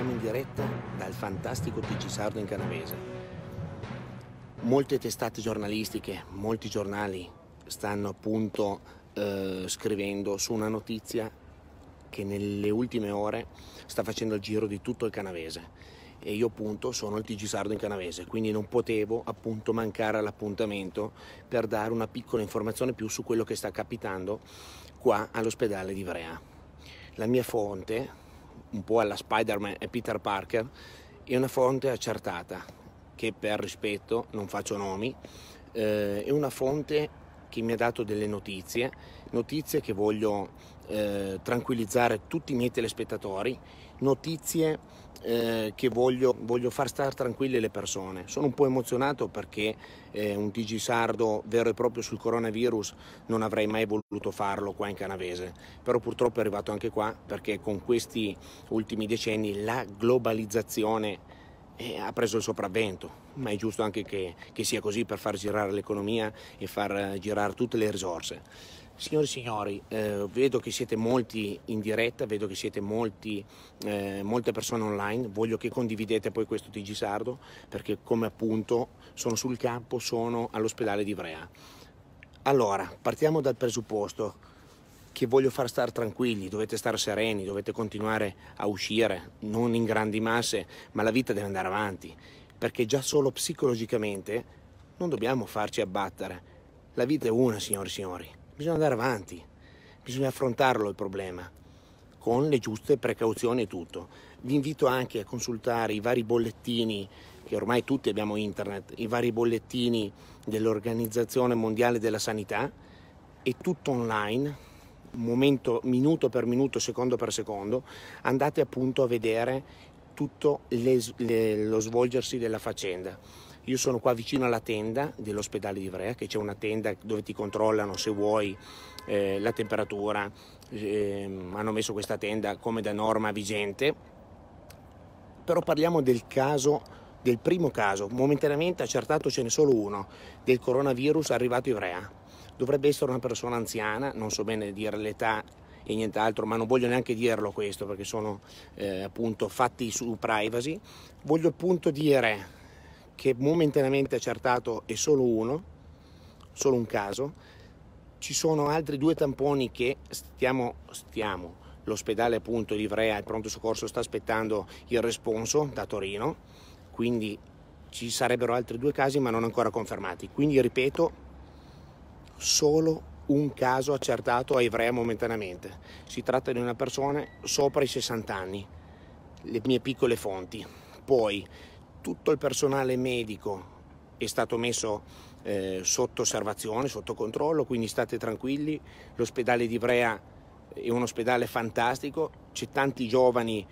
Siamo in diretta dal fantastico TG Sardo in Canavese. Molte testate giornalistiche, molti giornali stanno appunto eh, scrivendo su una notizia che nelle ultime ore sta facendo il giro di tutto il Canavese e io appunto sono il TG Sardo in Canavese, quindi non potevo appunto mancare all'appuntamento per dare una piccola informazione più su quello che sta capitando qua all'ospedale di Ivrea. La mia fonte un po' alla Spider-Man e Peter Parker, è una fonte accertata, che per rispetto non faccio nomi, eh, è una fonte che mi ha dato delle notizie, notizie che voglio eh, tranquillizzare tutti i miei telespettatori, notizie eh, che voglio, voglio, far stare tranquille le persone. Sono un po' emozionato perché eh, un TG sardo vero e proprio sul coronavirus non avrei mai voluto farlo qua in Canavese, però purtroppo è arrivato anche qua perché con questi ultimi decenni la globalizzazione e ha preso il sopravvento, ma è giusto anche che, che sia così per far girare l'economia e far eh, girare tutte le risorse. Signori e signori, eh, vedo che siete molti in diretta, vedo che siete molti, eh, molte persone online, voglio che condividete poi questo TG Sardo perché come appunto sono sul campo, sono all'ospedale di Ivrea. Allora, partiamo dal presupposto che voglio far stare tranquilli, dovete stare sereni, dovete continuare a uscire, non in grandi masse, ma la vita deve andare avanti, perché già solo psicologicamente non dobbiamo farci abbattere. La vita è una, signori e signori, bisogna andare avanti, bisogna affrontarlo il problema, con le giuste precauzioni e tutto. Vi invito anche a consultare i vari bollettini, che ormai tutti abbiamo internet, i vari bollettini dell'Organizzazione Mondiale della Sanità, è tutto online momento, minuto per minuto, secondo per secondo, andate appunto a vedere tutto le, le, lo svolgersi della faccenda. Io sono qua vicino alla tenda dell'ospedale di Ivrea, che c'è una tenda dove ti controllano se vuoi eh, la temperatura, eh, hanno messo questa tenda come da norma vigente, però parliamo del caso del primo caso, momentaneamente accertato ce n'è solo uno, del coronavirus arrivato a Ivrea dovrebbe essere una persona anziana, non so bene dire l'età e nient'altro, ma non voglio neanche dirlo questo perché sono eh, appunto fatti su privacy. Voglio appunto dire che momentaneamente accertato è solo uno, solo un caso. Ci sono altri due tamponi che stiamo, stiamo l'ospedale appunto di Ivrea, il pronto soccorso sta aspettando il responso da Torino, quindi ci sarebbero altri due casi ma non ancora confermati. Quindi ripeto, solo un caso accertato a Ivrea momentaneamente. Si tratta di una persona sopra i 60 anni, le mie piccole fonti. Poi tutto il personale medico è stato messo eh, sotto osservazione, sotto controllo, quindi state tranquilli, l'ospedale di Ivrea è un ospedale fantastico, c'è tanti giovani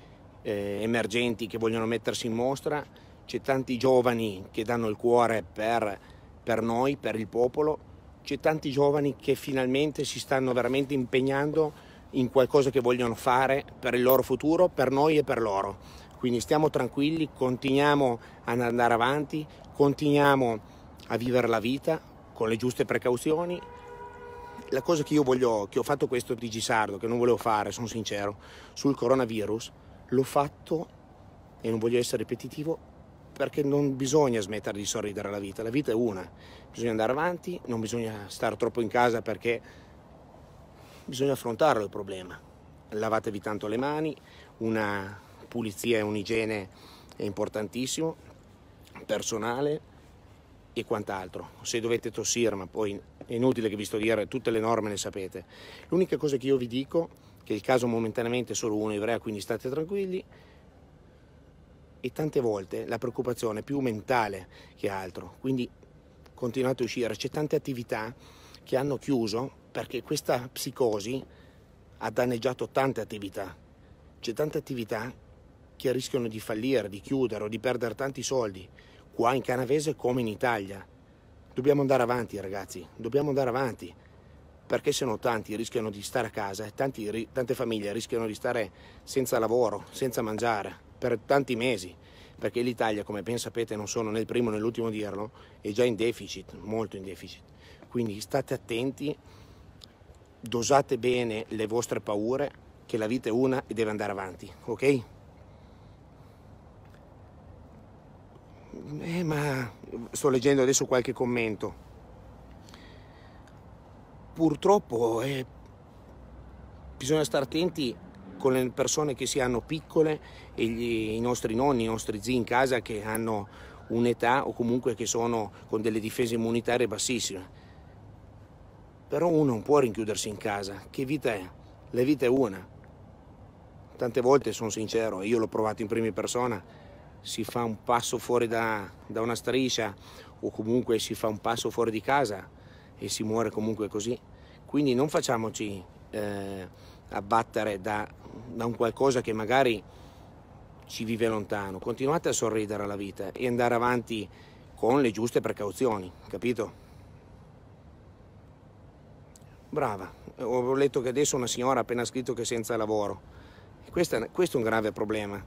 eh, emergenti che vogliono mettersi in mostra, c'è tanti giovani che danno il cuore per, per noi, per il popolo c'è tanti giovani che finalmente si stanno veramente impegnando in qualcosa che vogliono fare per il loro futuro, per noi e per loro. Quindi stiamo tranquilli, continuiamo ad andare avanti, continuiamo a vivere la vita con le giuste precauzioni. La cosa che io voglio, che ho fatto questo digisardo, che non volevo fare, sono sincero, sul coronavirus, l'ho fatto, e non voglio essere ripetitivo, perché non bisogna smettere di sorridere alla vita, la vita è una, bisogna andare avanti, non bisogna stare troppo in casa perché bisogna affrontarlo il problema. Lavatevi tanto le mani, una pulizia e un'igiene è importantissimo, personale e quant'altro. Se dovete tossire, ma poi è inutile che vi sto dire, tutte le norme le sapete. L'unica cosa che io vi dico, che il caso momentaneamente è solo uno ebrea, quindi state tranquilli, e tante volte la preoccupazione è più mentale che altro, quindi continuate a uscire, c'è tante attività che hanno chiuso perché questa psicosi ha danneggiato tante attività, c'è tante attività che rischiano di fallire, di chiudere o di perdere tanti soldi, qua in Canavese come in Italia. Dobbiamo andare avanti ragazzi, dobbiamo andare avanti, perché se no tanti rischiano di stare a casa e tanti, tante famiglie rischiano di stare senza lavoro, senza mangiare per tanti mesi, perché l'Italia, come ben sapete, non sono nel primo né l'ultimo a dirlo, è già in deficit, molto in deficit. Quindi state attenti, dosate bene le vostre paure, che la vita è una e deve andare avanti, ok? Eh, ma sto leggendo adesso qualche commento. Purtroppo eh, bisogna stare attenti con le persone che si hanno piccole e gli, i nostri nonni, i nostri zii in casa che hanno un'età o comunque che sono con delle difese immunitarie bassissime. Però uno non può rinchiudersi in casa, che vita è? La vita è una. Tante volte, sono sincero, io l'ho provato in prima persona, si fa un passo fuori da, da una striscia o comunque si fa un passo fuori di casa e si muore comunque così. Quindi non facciamoci eh, abbattere da da un qualcosa che magari ci vive lontano. Continuate a sorridere alla vita e andare avanti con le giuste precauzioni, capito? Brava, ho letto che adesso una signora ha appena scritto che è senza lavoro. Questa, questo è un grave problema,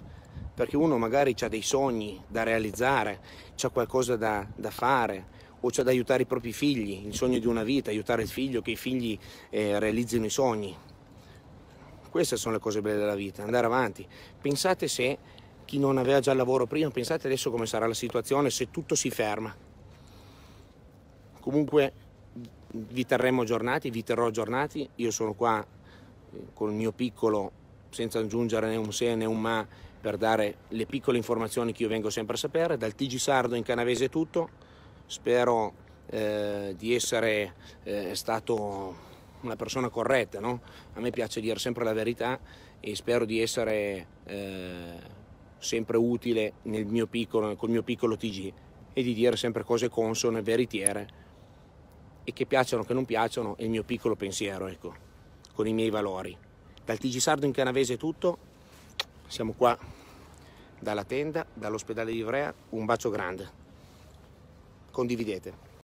perché uno magari ha dei sogni da realizzare, ha qualcosa da, da fare, o c'è da aiutare i propri figli, il sogno di una vita, aiutare il figlio, che i figli eh, realizzino i sogni. Queste sono le cose belle della vita, andare avanti. Pensate se chi non aveva già il lavoro prima, pensate adesso come sarà la situazione se tutto si ferma. Comunque vi terremo aggiornati, vi terrò aggiornati, io sono qua eh, con il mio piccolo senza aggiungere né un se né un ma per dare le piccole informazioni che io vengo sempre a sapere, dal TG Sardo in canavese è tutto, spero eh, di essere eh, stato una persona corretta, no? a me piace dire sempre la verità e spero di essere eh, sempre utile nel mio piccolo, col mio piccolo TG e di dire sempre cose consone, veritiere e che piacciono o che non piacciono è il mio piccolo pensiero, ecco, con i miei valori. Dal TG Sardo in Canavese è tutto, siamo qua dalla tenda, dall'ospedale di Ivrea, un bacio grande, condividete.